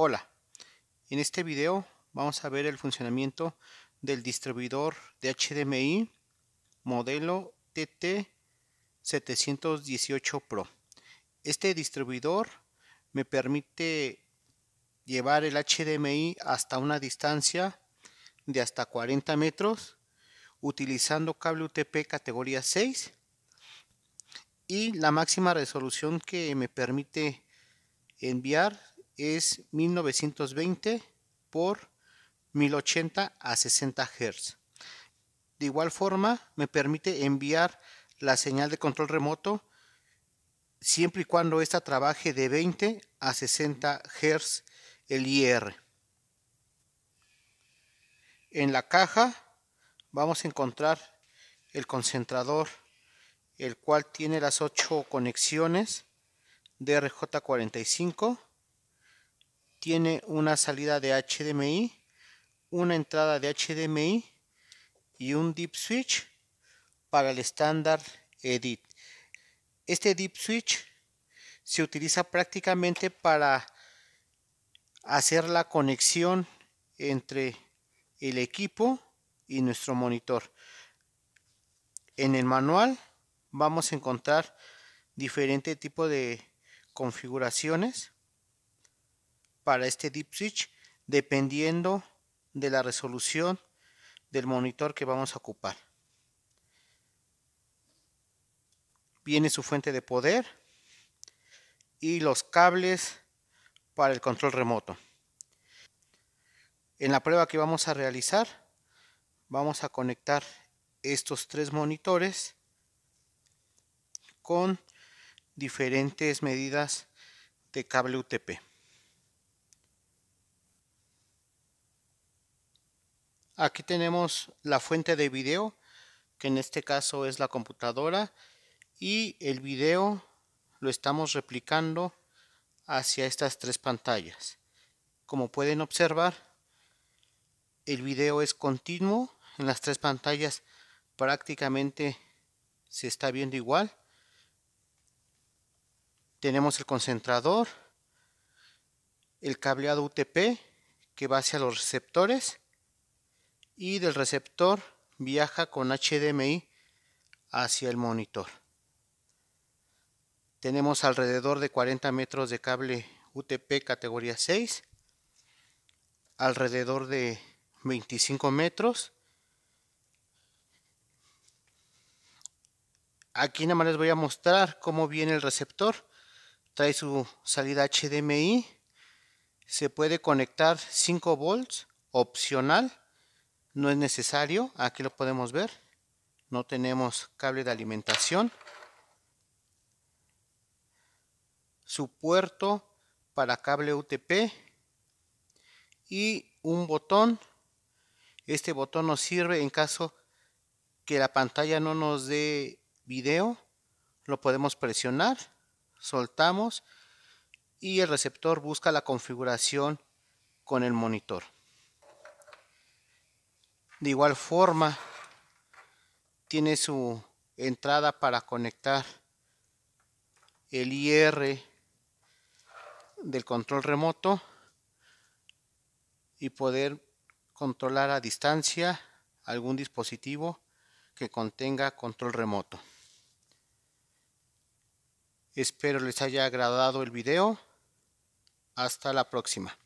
Hola, en este video vamos a ver el funcionamiento del distribuidor de HDMI modelo TT718 Pro. Este distribuidor me permite llevar el HDMI hasta una distancia de hasta 40 metros utilizando cable UTP categoría 6 y la máxima resolución que me permite enviar es 1920 por 1080 a 60 Hz. De igual forma, me permite enviar la señal de control remoto siempre y cuando esta trabaje de 20 a 60 Hz el IR. En la caja vamos a encontrar el concentrador, el cual tiene las 8 conexiones de DRJ45 tiene una salida de HDMI, una entrada de HDMI y un deep switch para el estándar Edit. Este deep switch se utiliza prácticamente para hacer la conexión entre el equipo y nuestro monitor. En el manual vamos a encontrar diferentes tipos de configuraciones para este deep switch dependiendo de la resolución del monitor que vamos a ocupar. Viene su fuente de poder y los cables para el control remoto. En la prueba que vamos a realizar, vamos a conectar estos tres monitores con diferentes medidas de cable UTP. Aquí tenemos la fuente de video, que en este caso es la computadora, y el video lo estamos replicando hacia estas tres pantallas. Como pueden observar, el video es continuo en las tres pantallas prácticamente se está viendo igual. Tenemos el concentrador, el cableado UTP que va hacia los receptores y del receptor viaja con HDMI hacia el monitor. Tenemos alrededor de 40 metros de cable UTP categoría 6, alrededor de 25 metros. Aquí nada más les voy a mostrar cómo viene el receptor. Trae su salida HDMI. Se puede conectar 5 volts opcional no es necesario. Aquí lo podemos ver. No tenemos cable de alimentación. Su puerto para cable UTP. Y un botón. Este botón nos sirve en caso que la pantalla no nos dé video. Lo podemos presionar. Soltamos. Y el receptor busca la configuración con el monitor. De igual forma, tiene su entrada para conectar el IR del control remoto y poder controlar a distancia algún dispositivo que contenga control remoto. Espero les haya agradado el video. Hasta la próxima.